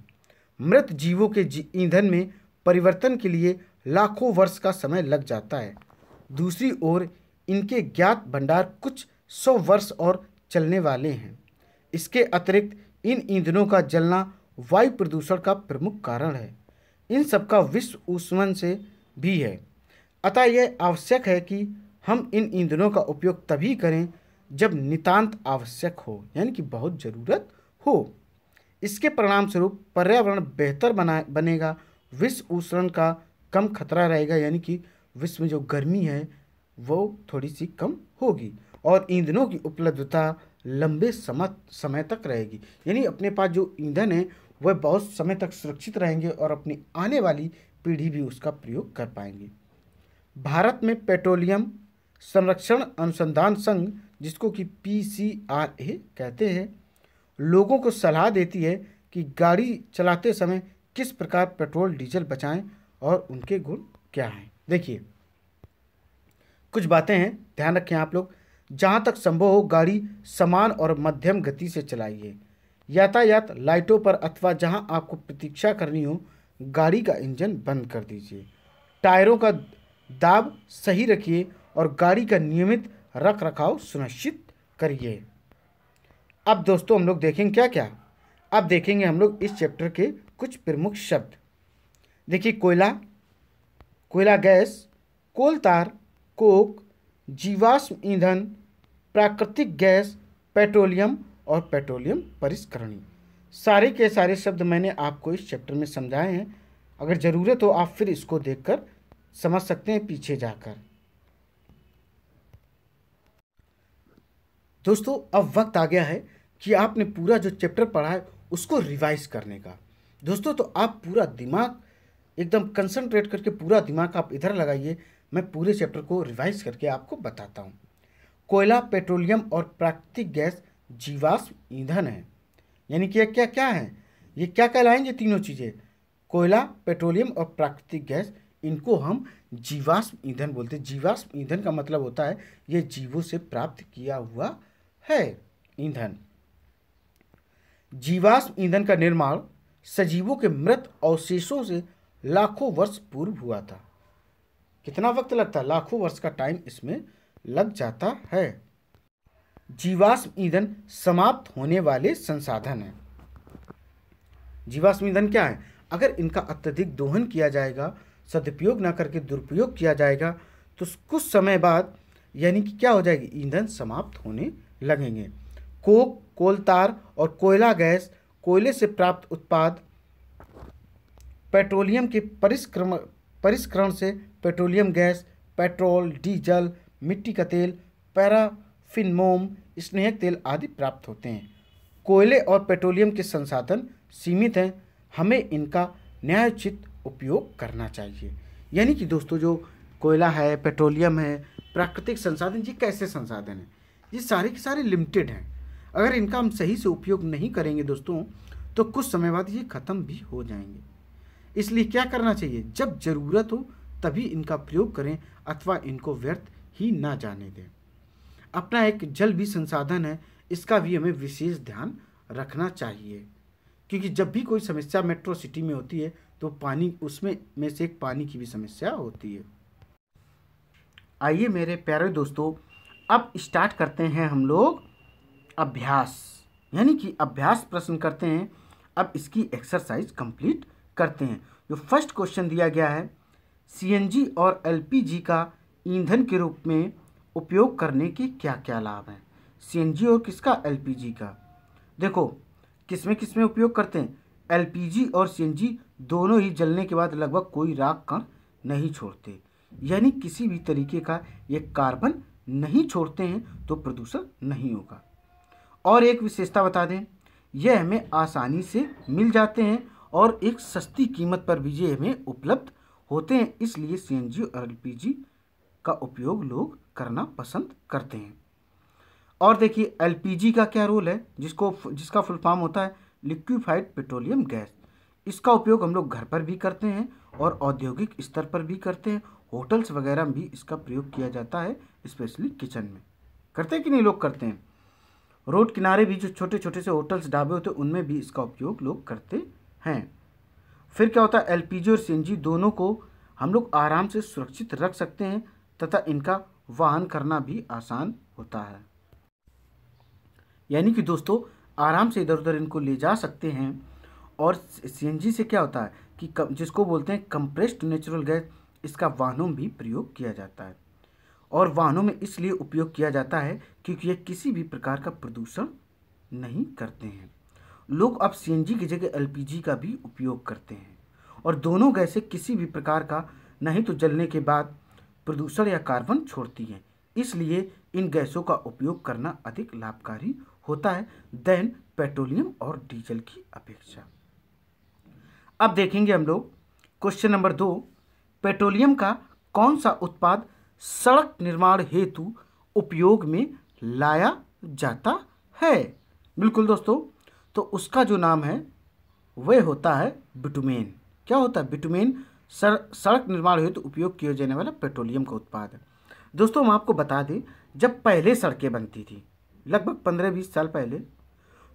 S1: मृत जीवों के ईंधन जी में परिवर्तन के लिए लाखों वर्ष का समय लग जाता है दूसरी ओर इनके ज्ञात भंडार कुछ सौ वर्ष और चलने वाले हैं इसके अतिरिक्त इन ईंधनों का जलना वायु प्रदूषण का प्रमुख कारण है इन सबका विश्व उष्मन से भी है अतः यह आवश्यक है कि हम इन ईंधनों का उपयोग तभी करें जब नितांत आवश्यक हो यानी कि बहुत ज़रूरत हो इसके परिणाम स्वरूप पर्यावरण बेहतर बना बनेगा विश्व उष्ण का कम खतरा रहेगा यानी कि विश्व में जो गर्मी है वो थोड़ी सी कम होगी और ईंधनों की उपलब्धता लंबे समय समय तक रहेगी यानी अपने पास जो ईंधन है वह बहुत समय तक सुरक्षित रहेंगे और अपनी आने वाली पीढ़ी भी उसका प्रयोग कर पाएंगे भारत में पेट्रोलियम संरक्षण अनुसंधान संघ जिसको कि पी सी आर ए कहते हैं लोगों को सलाह देती है कि गाड़ी चलाते समय किस प्रकार पेट्रोल डीजल बचाएं और उनके गुण क्या हैं देखिए कुछ बातें हैं ध्यान रखें आप लोग जहाँ तक संभव हो गाड़ी समान और मध्यम गति से चलाइए यातायात लाइटों पर अथवा जहाँ आपको प्रतीक्षा करनी हो गाड़ी का इंजन बंद कर दीजिए टायरों का दाब सही रखिए और गाड़ी का नियमित रख रखाव सुनिश्चित करिए अब दोस्तों हम लोग देखेंगे क्या क्या अब देखेंगे हम लोग इस चैप्टर के कुछ प्रमुख शब्द देखिए कोयला कोयला गैस कोल तार कोक जीवाश्म ईंधन प्राकृतिक गैस पेट्रोलियम और पेट्रोलियम परिष्करणी सारे के सारे शब्द मैंने आपको इस चैप्टर में समझाए हैं अगर ज़रूरत हो आप फिर इसको देखकर समझ सकते हैं पीछे जाकर दोस्तों अब वक्त आ गया है कि आपने पूरा जो चैप्टर पढ़ा है उसको रिवाइज करने का दोस्तों तो आप पूरा दिमाग एकदम कंसंट्रेट करके पूरा दिमाग आप इधर लगाइए मैं पूरे चैप्टर को रिवाइज करके आपको बताता हूँ कोयला पेट्रोलियम और प्राकृतिक गैस जीवाश्म ईंधन है यानी कि यह क्या क्या है ये क्या कहलाएंगे तीनों चीज़ें कोयला पेट्रोलियम और प्राकृतिक गैस इनको हम जीवाश्म ईंधन बोलते हैं जीवाश्म ईंधन का मतलब होता है ये जीवों से प्राप्त किया हुआ है ईंधन जीवाश्म ईंधन का निर्माण सजीवों के मृत अवशेषों से लाखों वर्ष पूर्व हुआ था कितना वक्त लगता है लाखों वर्ष का टाइम इसमें लग जाता है जीवाश्म ईंधन समाप्त होने वाले संसाधन है जीवाश्म ईंधन क्या है अगर इनका अत्यधिक दोहन किया जाएगा सदुपयोग ना करके दुरुपयोग किया जाएगा तो कुछ समय बाद यानी कि क्या हो जाएगी ईंधन समाप्त होने लगेंगे कोक कोलतार और कोयला गैस कोयले से प्राप्त उत्पाद पेट्रोलियम के परिष्क्रमण परिष्करण से पेट्रोलियम गैस पेट्रोल डीजल मिट्टी का तेल पैराफिन मोम स्नेहक तेल आदि प्राप्त होते हैं कोयले और पेट्रोलियम के संसाधन सीमित हैं हमें इनका न्यायोचित उपयोग करना चाहिए यानी कि दोस्तों जो कोयला है पेट्रोलियम है प्राकृतिक संसाधन ये कैसे संसाधन हैं ये सारे के सारे लिमिटेड हैं अगर इनका हम सही से उपयोग नहीं करेंगे दोस्तों तो कुछ समय बाद ये ख़त्म भी हो जाएंगे इसलिए क्या करना चाहिए जब ज़रूरत हो तभी इनका प्रयोग करें अथवा इनको व्यर्थ ही ना जाने दें अपना एक जल भी संसाधन है इसका भी हमें विशेष ध्यान रखना चाहिए क्योंकि जब भी कोई समस्या मेट्रो सिटी में होती है तो पानी उसमें में से एक पानी की भी समस्या होती है आइए मेरे प्यारे दोस्तों अब स्टार्ट करते हैं हम लोग अभ्यास यानी कि अभ्यास प्रश्न करते हैं अब इसकी एक्सरसाइज कंप्लीट करते हैं जो फर्स्ट क्वेश्चन दिया गया है सीएनजी और एलपीजी का ईंधन के रूप में उपयोग करने के क्या क्या लाभ हैं सीएनजी और किसका एलपीजी का देखो किस में किस में उपयोग करते हैं एलपीजी और सीएनजी दोनों ही जलने के बाद लगभग कोई राख कण नहीं छोड़ते यानी किसी भी तरीके का ये कार्बन नहीं छोड़ते हैं तो प्रदूषण नहीं होगा और एक विशेषता बता दें यह हमें आसानी से मिल जाते हैं और एक सस्ती कीमत पर भी ये हमें उपलब्ध होते हैं इसलिए सी एन जी और एल पी जी का उपयोग लोग करना पसंद करते हैं और देखिए एल पी जी का क्या रोल है जिसको जिसका फुल फॉर्म होता है लिक्विफाइड पेट्रोलियम गैस इसका उपयोग हम लोग घर पर भी करते हैं और औद्योगिक स्तर पर भी करते हैं होटल्स वगैरह में भी इसका प्रयोग किया जाता है स्पेशली किचन में करते कि नहीं लोग करते हैं रोड किनारे भी जो छोटे छोटे से होटल्स ढाबे होते हैं उनमें भी इसका उपयोग लोग करते हैं फिर क्या होता है जी और सी दोनों को हम लोग आराम से सुरक्षित रख सकते हैं तथा इनका वाहन करना भी आसान होता है यानी कि दोस्तों आराम से इधर उधर इनको ले जा सकते हैं और सी से क्या होता है कि कम, जिसको बोलते हैं कंप्रेस्ड नेचुरल गैस इसका वाहनों में भी प्रयोग किया जाता है और वाहनों में इसलिए उपयोग किया जाता है क्योंकि ये किसी भी प्रकार का प्रदूषण नहीं करते हैं लोग अब सीएनजी की जगह एलपीजी का भी उपयोग करते हैं और दोनों गैसें किसी भी प्रकार का नहीं तो जलने के बाद प्रदूषण या कार्बन छोड़ती हैं इसलिए इन गैसों का उपयोग करना अधिक लाभकारी होता है देन पेट्रोलियम और डीजल की अपेक्षा अब देखेंगे हम लोग क्वेश्चन नंबर दो पेट्रोलियम का कौन सा उत्पाद सड़क निर्माण हेतु उपयोग में लाया जाता है बिल्कुल दोस्तों तो उसका जो नाम है वह होता है बिटुमेन क्या होता है बिटुमेन सर सड़क निर्माण हेतु तो उपयोग किया जाने वाला पेट्रोलियम का उत्पाद है दोस्तों हम आपको बता दें जब पहले सड़कें बनती थी लगभग पंद्रह बीस साल पहले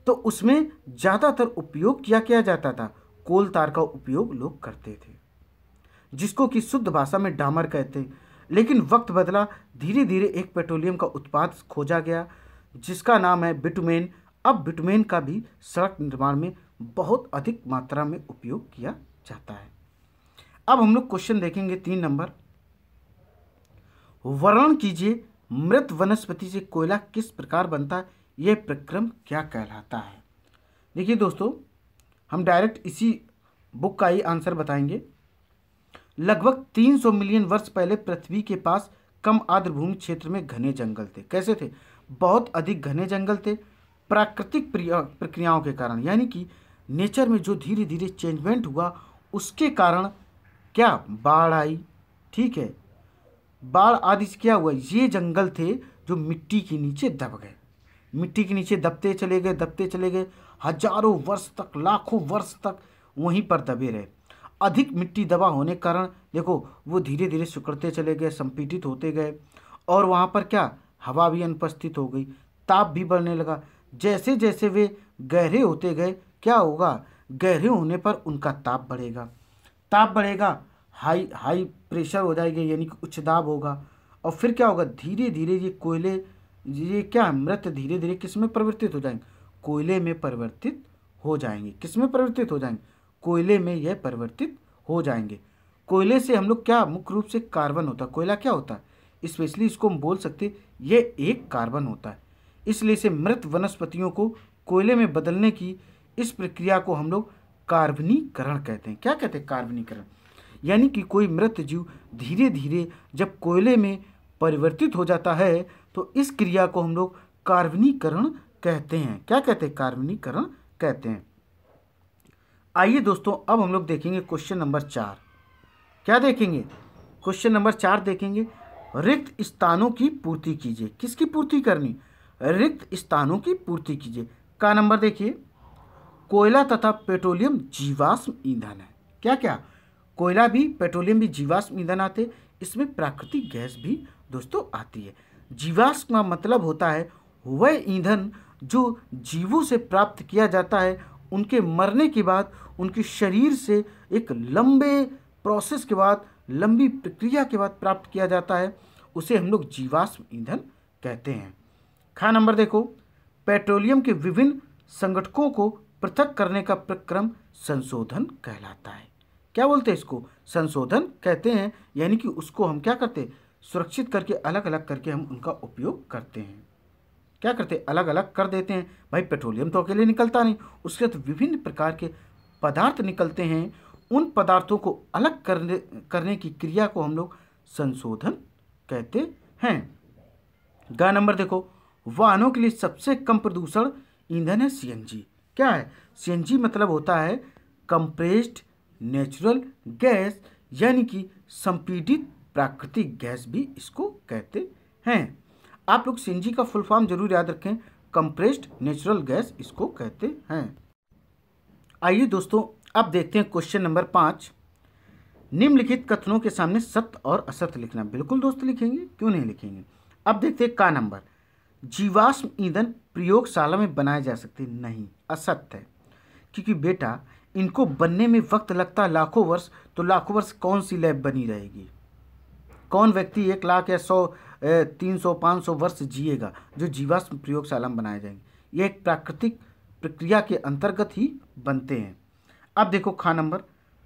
S1: तो उसमें ज़्यादातर उपयोग क्या किया जाता था कोल तार का उपयोग लोग करते थे जिसको कि शुद्ध भाषा में डामर कहते लेकिन वक्त बदला धीरे धीरे एक पेट्रोलियम का उत्पाद खोजा गया जिसका नाम है बिटुमेन अब बिटुमेन का भी सड़क निर्माण में बहुत अधिक मात्रा में उपयोग किया जाता है अब हम लोग क्वेश्चन देखेंगे तीन नंबर वर्णन कीजिए मृत वनस्पति से कोयला किस प्रकार बनता है यह प्रक्रम क्या कहलाता है देखिए दोस्तों हम डायरेक्ट इसी बुक का ही आंसर बताएंगे लगभग 300 मिलियन वर्ष पहले पृथ्वी के पास कम आर्द्रभूमि क्षेत्र में घने जंगल थे कैसे थे बहुत अधिक घने जंगल थे प्राकृतिक प्रक्रियाओं के कारण यानी कि नेचर में जो धीरे धीरे चेंजमेंट हुआ उसके कारण क्या बाढ़ आई ठीक है बाढ़ आदि से क्या हुआ ये जंगल थे जो मिट्टी के नीचे दब गए मिट्टी के नीचे दबते चले गए दबते चले गए हजारों वर्ष तक लाखों वर्ष तक वहीं पर दबे रहे अधिक मिट्टी दबा होने के कारण देखो वो धीरे धीरे सुकड़ते चले गए संपीटित होते गए और वहाँ पर क्या हवा भी अनुपस्थित हो गई ताप भी बढ़ने लगा जैसे जैसे वे गहरे होते गए क्या होगा गहरे होने पर उनका ताप बढ़ेगा ताप बढ़ेगा हाई हाई प्रेशर हो जाएगा यानी कि उच्च दाब होगा और फिर क्या होगा धीरे धीरे ये कोयले ये क्या मृत धीरे धीरे किस में परिवर्तित हो जाएंगे कोयले में परिवर्तित हो जाएंगे किस में परिवर्तित हो जाएंगे कोयले में यह परिवर्तित हो जाएंगे कोयले से हम लोग क्या मुख्य रूप से कार्बन होता है कोयला क्या होता है स्पेशली इसको हम बोल सकते ये एक कार्बन होता है इसलिए इसे मृत वनस्पतियों को कोयले में बदलने की इस प्रक्रिया को हम लोग कार्बनीकरण कहते हैं क्या कहते हैं कार्बनीकरण यानी कि कोई मृत जीव धीरे धीरे जब कोयले में परिवर्तित हो जाता है तो इस क्रिया को हम लोग कार्बनीकरण कहते हैं क्या कहते हैं कार्बनीकरण कहते हैं आइए दोस्तों अब हम लोग देखेंगे क्वेश्चन नंबर चार क्या देखेंगे क्वेश्चन नंबर चार देखेंगे रिक्त स्थानों की पूर्ति कीजिए किसकी पूर्ति करनी रिक्त स्थानों की पूर्ति कीजिए का नंबर देखिए कोयला तथा पेट्रोलियम जीवाश्म ईंधन है क्या क्या कोयला भी पेट्रोलियम भी जीवाश्म ईंधन आते इसमें प्राकृतिक गैस भी दोस्तों आती है जीवाश्म का मतलब होता है वह ईंधन जो जीवों से प्राप्त किया जाता है उनके मरने के बाद उनके शरीर से एक लंबे प्रोसेस के बाद लंबी प्रक्रिया के बाद प्राप्त किया जाता है उसे हम लोग जीवाश्म ईंधन कहते हैं खा नंबर देखो पेट्रोलियम के विभिन्न संगठकों को पृथक करने का प्रक्रम संशोधन कहलाता है क्या बोलते हैं इसको संशोधन कहते हैं यानी कि उसको हम क्या करते सुरक्षित करके अलग अलग करके हम उनका उपयोग करते हैं क्या करते हैं अलग अलग कर देते हैं भाई पेट्रोलियम तो अकेले निकलता नहीं उसके तो विभिन्न प्रकार के पदार्थ निकलते हैं उन पदार्थों को अलग करने करने की क्रिया को हम लोग संशोधन कहते हैं गा नंबर देखो वाहनों के लिए सबसे कम प्रदूषण ईंधन है सीएनजी क्या है सीएनजी मतलब होता है कंप्रेस्ड नेचुरल गैस यानी कि संपीडित प्राकृतिक गैस भी इसको कहते हैं आप लोग सीएनजी का फुल फॉर्म जरूर याद रखें कंप्रेस्ड नेचुरल गैस इसको कहते हैं आइए दोस्तों अब देखते हैं क्वेश्चन नंबर पाँच निम्नलिखित कथनों के सामने सत्य और असत्य लिखना बिल्कुल दोस्त लिखेंगे क्यों नहीं लिखेंगे अब देखते हैं का नंबर जीवाश्म ईंधन प्रयोगशाला में बनाए जा सकते नहीं असत्य है क्योंकि बेटा इनको बनने में वक्त लगता लाखों वर्ष तो लाखों वर्ष कौन सी लैब बनी रहेगी कौन व्यक्ति एक लाख या सौ तीन सौ पाँच सौ वर्ष जिएगा जो जीवाश्म प्रयोगशाला में बनाए जाएंगे ये एक प्राकृतिक प्रक्रिया के अंतर्गत ही बनते हैं अब देखो खा नंबर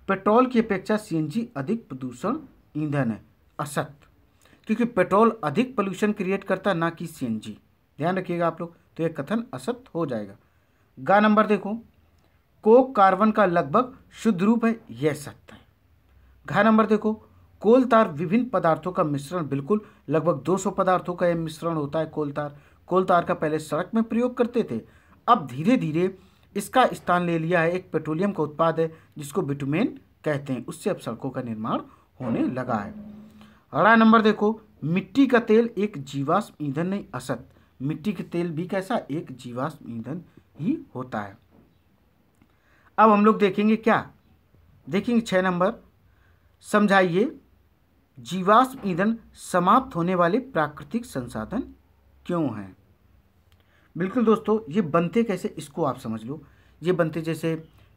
S1: पेट्रोल की अपेक्षा सी अधिक प्रदूषण ईंधन है असत्य क्योंकि पेट्रोल अधिक पोल्यूशन क्रिएट करता ना कि सी ध्यान रखिएगा आप लोग तो ये कथन असत्य हो जाएगा गा नंबर देखो कोक कार्बन का लगभग शुद्ध रूप है यह सत्य है घा नंबर देखो कोल तार विभिन्न पदार्थों का मिश्रण बिल्कुल लगभग 200 पदार्थों का यह मिश्रण होता है कोल तार कोल तार का पहले सड़क में प्रयोग करते थे अब धीरे धीरे इसका स्थान ले लिया है एक पेट्रोलियम का उत्पाद है जिसको बिटुमेन कहते हैं उससे अब सड़कों का निर्माण होने लगा है अड़ा नंबर देखो मिट्टी का तेल एक जीवाश्म ईंधन नहीं असत मिट्टी के तेल भी कैसा एक जीवाश्म ईंधन ही होता है अब हम लोग देखेंगे क्या देखेंगे छः नंबर समझाइए जीवाश्म ईंधन समाप्त होने वाले प्राकृतिक संसाधन क्यों हैं बिल्कुल दोस्तों ये बनते कैसे इसको आप समझ लो ये बनते जैसे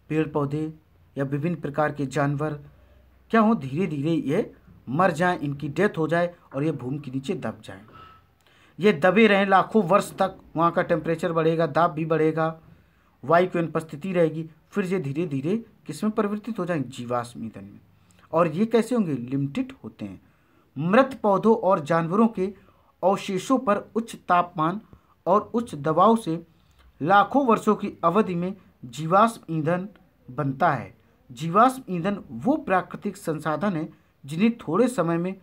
S1: पेड़ पौधे या विभिन्न प्रकार के जानवर क्या हो धीरे धीरे ये मर जाएं इनकी डेथ हो जाए और ये भूमि के नीचे दब जाएं ये दबे रहें लाखों वर्ष तक वहाँ का टेम्परेचर बढ़ेगा दाब भी बढ़ेगा वायु की अनुपस्थिति रहेगी फिर ये धीरे धीरे किस में परिवर्तित हो जाएंगे जीवाश्म ईंधन में और ये कैसे होंगे लिमिटेड होते हैं मृत पौधों और जानवरों के अवशेषों पर उच्च तापमान और उच्च दबाव से लाखों वर्षों की अवधि में जीवाश्म ईंधन बनता है जीवाश्म ईंधन वो प्राकृतिक संसाधन है जिन्हें थोड़े समय में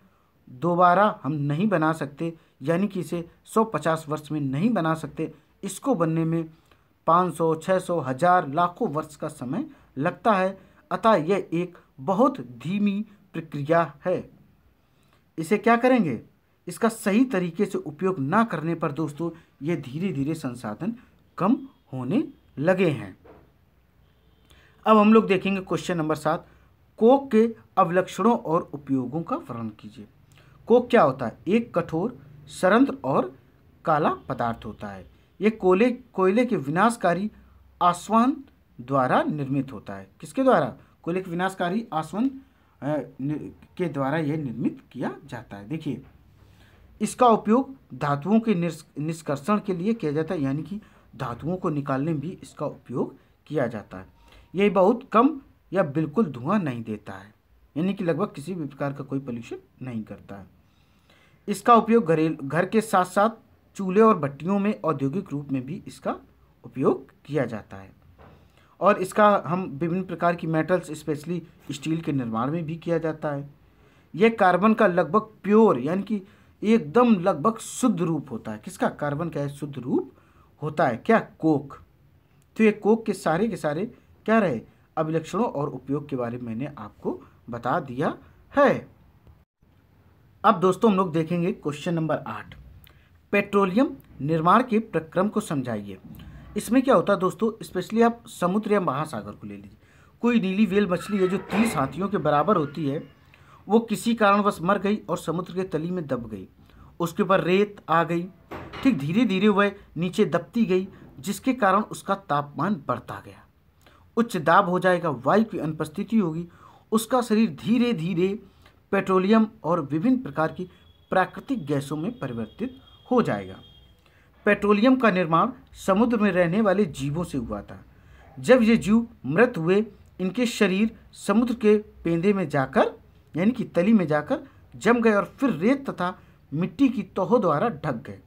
S1: दोबारा हम नहीं बना सकते यानी कि इसे 150 वर्ष में नहीं बना सकते इसको बनने में 500, 600, हजार लाखों वर्ष का समय लगता है अतः यह एक बहुत धीमी प्रक्रिया है इसे क्या करेंगे इसका सही तरीके से उपयोग ना करने पर दोस्तों ये धीरे धीरे संसाधन कम होने लगे हैं अब हम लोग देखेंगे क्वेश्चन नंबर सात कोक के अवलक्षणों और उपयोगों का वर्णन कीजिए कोक क्या होता है एक कठोर संरंत्र और काला पदार्थ होता है ये कोयले कोयले के विनाशकारी आसवन द्वारा निर्मित होता है किसके द्वारा कोयले के विनाशकारी आसवन के द्वारा यह निर्मित किया जाता है देखिए इसका उपयोग धातुओं के निष्कर्षण के लिए किया जाता है यानी कि धातुओं को निकालने में भी इसका उपयोग किया जाता है यह बहुत कम या बिल्कुल धुआं नहीं देता है यानी कि लगभग किसी भी प्रकार का कोई पॉल्यूशन नहीं करता है इसका उपयोग घरेल घर के साथ साथ चूल्हे और भट्टियों में औद्योगिक रूप में भी इसका उपयोग किया जाता है और इसका हम विभिन्न प्रकार की मेटल्स स्पेशली स्टील के निर्माण में भी किया जाता है यह कार्बन का लगभग प्योर यानी कि एकदम लगभग शुद्ध रूप होता है किसका कार्बन का शुद्ध रूप होता है क्या कोक तो ये कोक के सारे के सारे क्या रहे अभिलक्षणों और उपयोग के बारे में मैंने आपको बता दिया है अब दोस्तों हम लोग देखेंगे क्वेश्चन नंबर आठ पेट्रोलियम निर्माण के प्रक्रम को समझाइए इसमें क्या होता है दोस्तों स्पेशली आप समुद्र या महासागर को ले लीजिए कोई नीली वेल मछली है जो तीस हाथियों के बराबर होती है वो किसी कारणवश मर गई और समुद्र के तली में दब गई उसके ऊपर रेत आ गई ठीक धीरे धीरे वह नीचे दबती गई जिसके कारण उसका तापमान बढ़ता गया उच्च दाब हो जाएगा वायु की अनुपस्थिति होगी उसका शरीर धीरे धीरे पेट्रोलियम और विभिन्न प्रकार की प्राकृतिक गैसों में परिवर्तित हो जाएगा पेट्रोलियम का निर्माण समुद्र में रहने वाले जीवों से हुआ था जब ये जीव मृत हुए इनके शरीर समुद्र के पेंदे में जाकर यानी कि तली में जाकर जम गए और फिर रेत तथा मिट्टी की तोह द्वारा ढक गए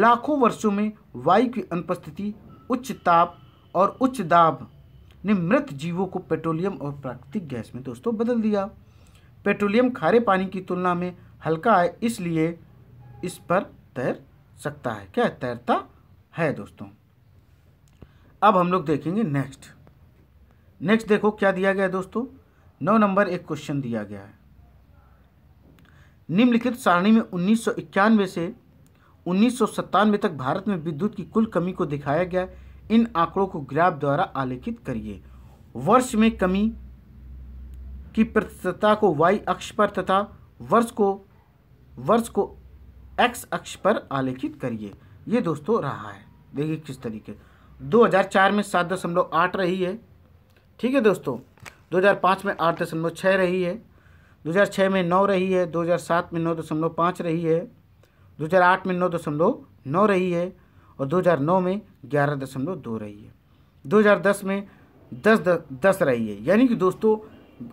S1: लाखों वर्षों में वायु की अनुपस्थिति उच्च ताप और उच्च दाब ने मृत जीवों को पेट्रोलियम और प्राकृतिक गैस में दोस्तों बदल दिया पेट्रोलियम खारे पानी की तुलना में हल्का है इसलिए इस पर तैर सकता है क्या तैरता है दोस्तों अब हम लोग देखेंगे नेक्स्ट नेक्स्ट देखो क्या दिया गया है दोस्तों नौ नंबर एक क्वेश्चन दिया गया है निम्नलिखित सारणी में उन्नीस से उन्नीस तक भारत में विद्युत की कुल कमी को दिखाया गया इन आंकड़ों को ग्राफ द्वारा आलेखित करिए वर्ष में कमी की प्रतिशतता को वाई अक्ष पर तथा वर्ष को वर्ष को एक्स अक्ष पर आलेखित करिए ये दोस्तों रहा है देखिए किस तरीके 2004 में सात दशमलव आठ रही है ठीक है दोस्तों 2005 में आठ दशमलव छः रही है 2006 में नौ रही है 2007 में नौ दशमलव पाँच रही है 2008 में नौ दशमलव नौ रही है और 2009 में ग्यारह दशमलव दो रही है 2010 में दस दस रही है यानी कि दोस्तों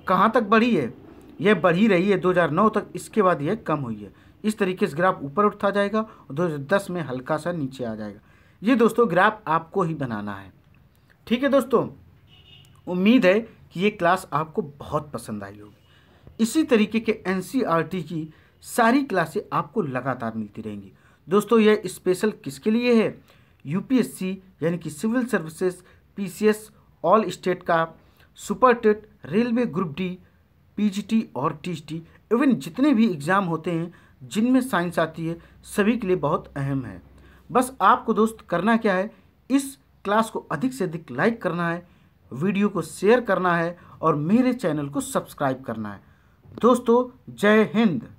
S1: कहाँ तक बढ़ी है यह बढ़ी रही है 2009 तक इसके बाद यह कम हुई है इस तरीके से ग्राफ ऊपर उठता जाएगा और 2010 में हल्का सा नीचे आ जाएगा ये दोस्तों ग्राफ आपको ही बनाना है ठीक है दोस्तों उम्मीद है कि ये क्लास आपको बहुत पसंद आई होगी इसी तरीके के एन e की सारी क्लासें आपको लगातार मिलती रहेंगी दोस्तों यह स्पेशल किसके लिए है यूपीएससी यानी कि civil services PCS all state का super TET railway group D PGT और टीजीटी इवन जितने भी एग्ज़ाम होते हैं जिनमें साइंस आती है सभी के लिए बहुत अहम है बस आपको दोस्त करना क्या है इस क्लास को अधिक से अधिक लाइक करना है वीडियो को शेयर करना है और मेरे चैनल को सब्सक्राइब करना है दोस्तों जय हिंद